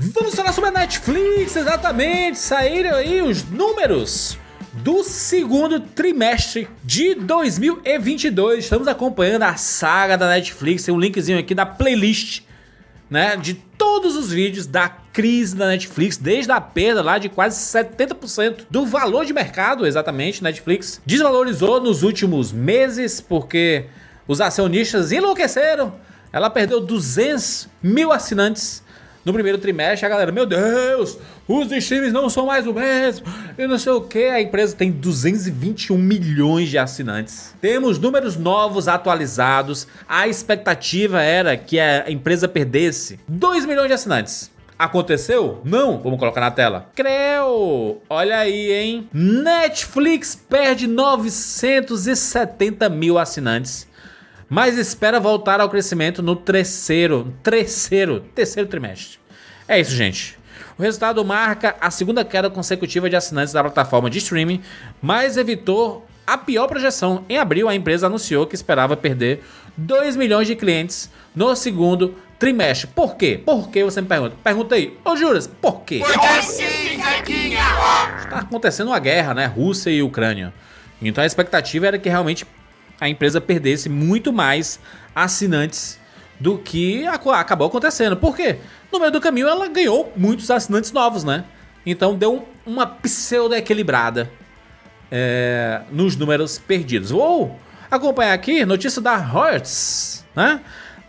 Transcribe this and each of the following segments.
Vamos falar sobre a Netflix, exatamente. Saíram aí os números do segundo trimestre de 2022. Estamos acompanhando a saga da Netflix. Tem um linkzinho aqui da playlist, né, de todos os vídeos da crise da Netflix, desde a perda lá de quase 70% do valor de mercado, exatamente, Netflix desvalorizou nos últimos meses porque os acionistas enlouqueceram. Ela perdeu 200 mil assinantes no primeiro trimestre, a galera, meu Deus, os streams não são mais o mesmo, e não sei o que. A empresa tem 221 milhões de assinantes. Temos números novos atualizados. A expectativa era que a empresa perdesse 2 milhões de assinantes. Aconteceu? Não. Vamos colocar na tela. Creu! Olha aí, hein? Netflix perde 970 mil assinantes mas espera voltar ao crescimento no terceiro, terceiro, terceiro trimestre. É isso, gente. O resultado marca a segunda queda consecutiva de assinantes da plataforma de streaming, mas evitou a pior projeção. Em abril, a empresa anunciou que esperava perder 2 milhões de clientes no segundo trimestre. Por quê? Por quê você me pergunta? Pergunta aí. Ô, Juras, por quê? Está acontecendo uma guerra, né? Rússia e Ucrânia. Então a expectativa era que realmente a empresa perdesse muito mais assinantes do que acabou acontecendo. Por quê? No meio do caminho ela ganhou muitos assinantes novos, né? Então deu uma pseudo-equilibrada é, nos números perdidos. Vou acompanhar aqui notícia da Hertz, né?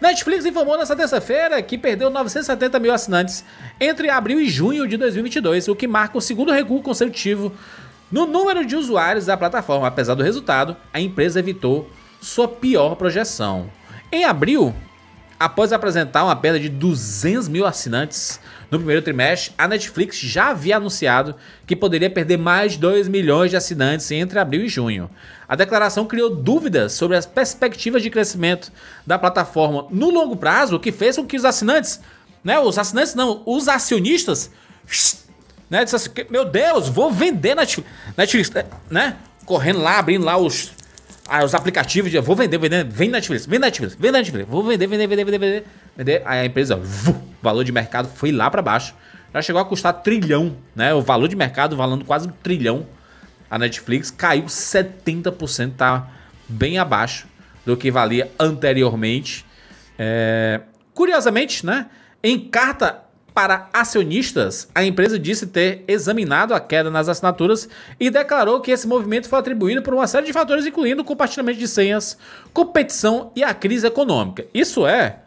Netflix informou nesta terça-feira que perdeu 970 mil assinantes entre abril e junho de 2022, o que marca o segundo recuo consecutivo no número de usuários da plataforma, apesar do resultado, a empresa evitou sua pior projeção. Em abril, após apresentar uma perda de 200 mil assinantes no primeiro trimestre, a Netflix já havia anunciado que poderia perder mais 2 milhões de assinantes entre abril e junho. A declaração criou dúvidas sobre as perspectivas de crescimento da plataforma no longo prazo, o que fez com que os assinantes, né, os assinantes não, os acionistas né? assim, meu Deus, vou vender Netflix, Netflix é, né? Correndo lá, abrindo lá os, ah, os aplicativos, de, vou vender, vender, vem Netflix, vem Netflix, vem Netflix, vou vender, vender, vender, vender, vender. vender. Aí a empresa, vu, valor de mercado foi lá para baixo. Já chegou a custar trilhão, né? O valor de mercado valendo quase um trilhão. A Netflix caiu 70%, tá bem abaixo do que valia anteriormente. É... Curiosamente, né? Em carta para acionistas, a empresa disse ter examinado a queda nas assinaturas e declarou que esse movimento foi atribuído por uma série de fatores, incluindo compartilhamento de senhas, competição e a crise econômica. Isso é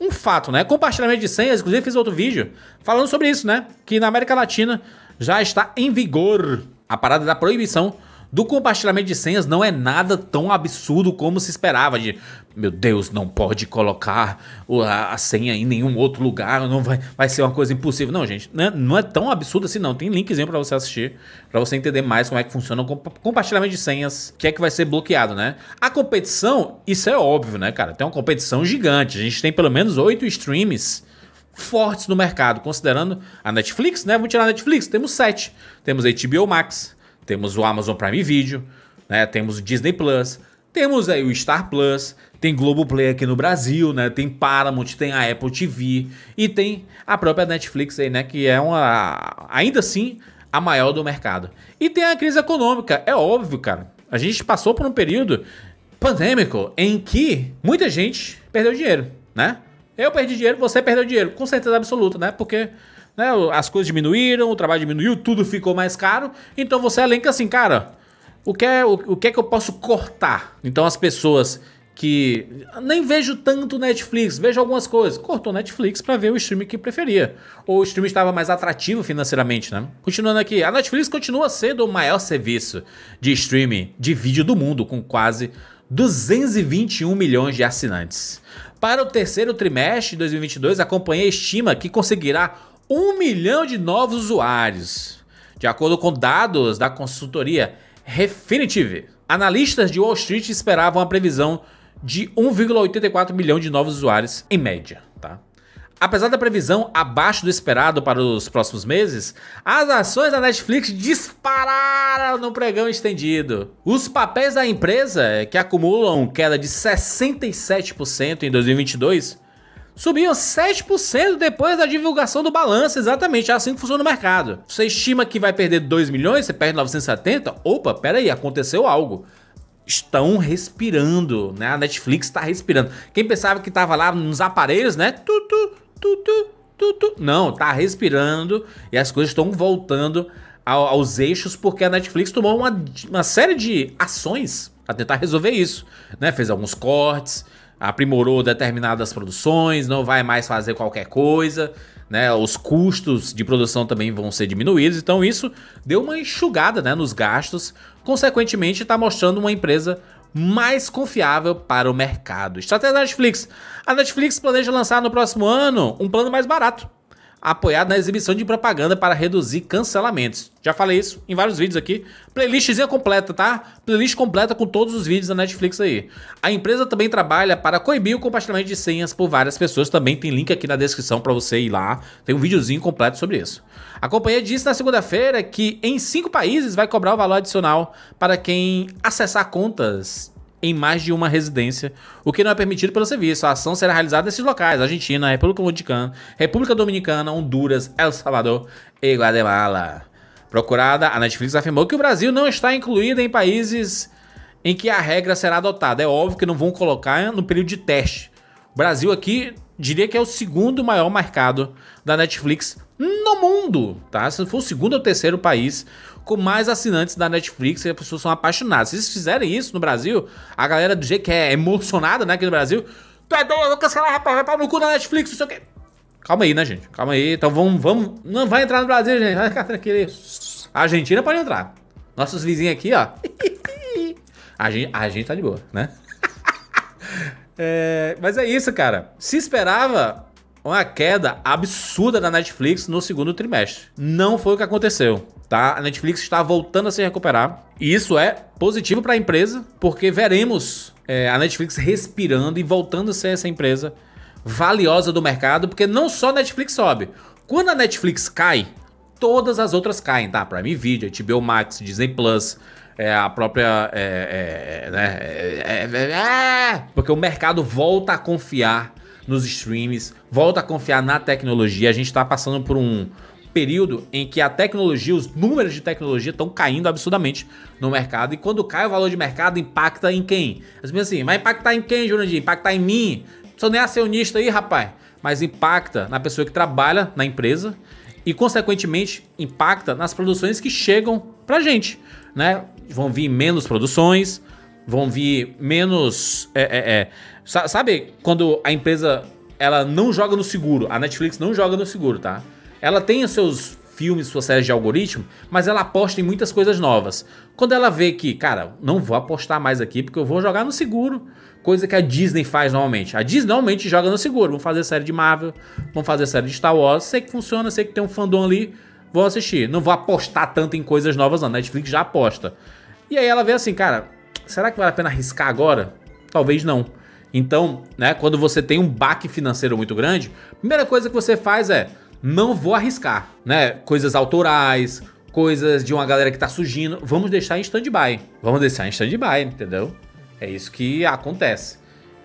um fato, né? Compartilhamento de senhas, inclusive fiz outro vídeo falando sobre isso, né? Que na América Latina já está em vigor a parada da proibição do compartilhamento de senhas não é nada tão absurdo como se esperava. De, meu Deus, não pode colocar a, senha em nenhum outro lugar, não vai, vai ser uma coisa impossível. Não, gente, né? não é tão absurdo assim não. Tem linkzinho para você assistir, para você entender mais como é que funciona o compartilhamento de senhas, que é que vai ser bloqueado, né? A competição, isso é óbvio, né, cara? Tem uma competição gigante. A gente tem pelo menos oito streams fortes no mercado, considerando a Netflix, né? Vamos tirar a Netflix, temos sete. Temos HBO Max, temos o Amazon Prime Video, né? Temos o Disney Plus, temos aí o Star Plus, tem Globoplay aqui no Brasil, né? Tem Paramount, tem a Apple TV e tem a própria Netflix aí, né? Que é uma. Ainda assim, a maior do mercado. E tem a crise econômica, é óbvio, cara. A gente passou por um período pandêmico em que muita gente perdeu dinheiro, né? Eu perdi dinheiro, você perdeu dinheiro, com certeza absoluta, né? Porque né, as coisas diminuíram, o trabalho diminuiu, tudo ficou mais caro. Então você elenca assim, cara, o que é, o, o que, é que eu posso cortar? Então as pessoas que nem vejo tanto Netflix, vejo algumas coisas. Cortou Netflix para ver o streaming que preferia. Ou o streaming estava mais atrativo financeiramente, né? Continuando aqui, a Netflix continua sendo o maior serviço de streaming de vídeo do mundo, com quase 221 milhões de assinantes. Para o terceiro trimestre de 2022, a companhia estima que conseguirá 1 milhão de novos usuários, de acordo com dados da consultoria Refinitiv. Analistas de Wall Street esperavam a previsão de 1,84 milhão de novos usuários em média, tá? Apesar da previsão abaixo do esperado para os próximos meses, as ações da Netflix dispararam no pregão estendido. Os papéis da empresa, que acumulam queda de 67% em 2022, subiam 7% depois da divulgação do balanço, exatamente, é assim que funciona o mercado. Você estima que vai perder 2 milhões, você perde 970, opa, peraí, aconteceu algo estão respirando, né? A Netflix está respirando. Quem pensava que estava lá nos aparelhos, né? Tutu, tutu, tutu. Não, tá respirando e as coisas estão voltando ao, aos eixos porque a Netflix tomou uma, uma série de ações para tentar resolver isso, né? Fez alguns cortes, aprimorou determinadas produções, não vai mais fazer qualquer coisa, né? Os custos de produção também vão ser diminuídos, então isso deu uma enxugada, né, nos gastos. Consequentemente, está mostrando uma empresa mais confiável para o mercado. Estratégia da Netflix. A Netflix planeja lançar no próximo ano um plano mais barato apoiado na exibição de propaganda para reduzir cancelamentos. Já falei isso em vários vídeos aqui. Playlistzinha completa, tá? Playlist completa com todos os vídeos da Netflix aí. A empresa também trabalha para coibir o compartilhamento de senhas por várias pessoas. Também tem link aqui na descrição para você ir lá. Tem um videozinho completo sobre isso. A companhia disse na segunda-feira que em cinco países vai cobrar o valor adicional para quem acessar contas em mais de uma residência, o que não é permitido pelo serviço. A ação será realizada nesses locais: Argentina, República Dominicana, República Dominicana, Honduras, El Salvador e Guatemala. Procurada, a Netflix afirmou que o Brasil não está incluído em países em que a regra será adotada. É óbvio que não vão colocar no período de teste. O Brasil aqui diria que é o segundo maior mercado da Netflix no mundo, tá? Se for o segundo ou terceiro país com mais assinantes da Netflix e as pessoas são apaixonadas. Se eles fizerem isso no Brasil, a galera do jeito que é emocionada, né, aqui no Brasil, tu é doido, eu vou cancelar, rapaz, vai pra no cu da Netflix, não sei o quê. Calma aí, né, gente? Calma aí. Então vamos, vamos. Não vai entrar no Brasil, gente. Vai ficar tranquilo. A Argentina pode entrar. Nossos vizinhos aqui, ó. A gente, a gente tá de boa, né? É, mas é isso, cara. Se esperava uma queda absurda da Netflix no segundo trimestre. Não foi o que aconteceu, tá? A Netflix está voltando a se recuperar. E isso é positivo para a empresa, porque veremos é, a Netflix respirando e voltando a ser essa empresa valiosa do mercado, porque não só a Netflix sobe. Quando a Netflix cai, todas as outras caem, tá? Prime Video, HBO Max, Disney Plus, é a própria. É, é, é né? É, é, é, porque o mercado volta a confiar nos streams, volta a confiar na tecnologia. A gente está passando por um período em que a tecnologia, os números de tecnologia estão caindo absurdamente no mercado. E quando cai o valor de mercado, impacta em quem? As pessoas assim, vai impactar em quem, Jurandir? Impactar em mim? Não sou nem acionista aí, rapaz. Mas impacta na pessoa que trabalha na empresa e, consequentemente, impacta nas produções que chegam pra gente, né? vão vir menos produções, vão vir menos. É, é, é. Sabe quando a empresa ela não joga no seguro? A Netflix não joga no seguro, tá? Ela tem os seus filmes, suas séries de algoritmo, mas ela aposta em muitas coisas novas. Quando ela vê que, cara, não vou apostar mais aqui porque eu vou jogar no seguro, coisa que a Disney faz normalmente. A Disney normalmente joga no seguro, vão fazer série de Marvel, vão fazer série de Star Wars, sei que funciona, sei que tem um fandom ali, vou assistir. Não vou apostar tanto em coisas novas, não. Netflix já aposta. E aí ela vê assim, cara, será que vale a pena arriscar agora? Talvez não. Então, né, quando você tem um baque financeiro muito grande, primeira coisa que você faz é não vou arriscar, né? Coisas autorais, coisas de uma galera que tá surgindo, vamos deixar em stand-by. Vamos deixar em stand-by, entendeu? É isso que acontece.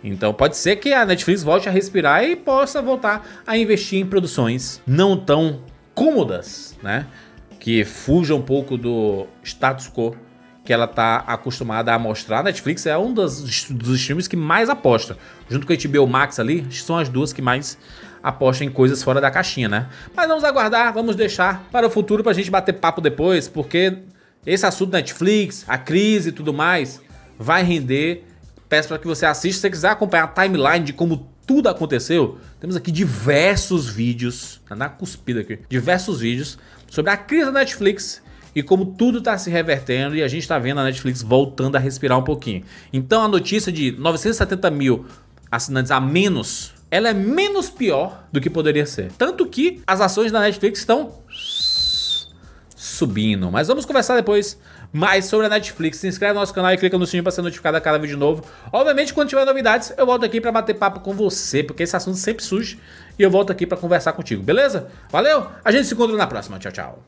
Então pode ser que a Netflix volte a respirar e possa voltar a investir em produções não tão cômodas, né? Que fuja um pouco do status quo que ela tá acostumada a mostrar. A Netflix é um dos, dos filmes que mais aposta. Junto com a HBO Max ali, são as duas que mais apostam em coisas fora da caixinha, né? Mas vamos aguardar, vamos deixar para o futuro pra gente bater papo depois, porque esse assunto Netflix, a crise e tudo mais, vai render. Peço para que você assista, se você quiser acompanhar a timeline de como tudo aconteceu, temos aqui diversos vídeos, tá na cuspida aqui, diversos vídeos sobre a crise da Netflix e como tudo está se revertendo e a gente está vendo a Netflix voltando a respirar um pouquinho. Então a notícia de 970 mil assinantes a menos, ela é menos pior do que poderia ser. Tanto que as ações da Netflix estão subindo. Mas vamos conversar depois mais sobre a Netflix. Se inscreve no nosso canal e clica no sininho para ser notificado a cada vídeo novo. Obviamente, quando tiver novidades, eu volto aqui para bater papo com você, porque esse assunto sempre surge e eu volto aqui para conversar contigo, beleza? Valeu? A gente se encontra na próxima. Tchau, tchau.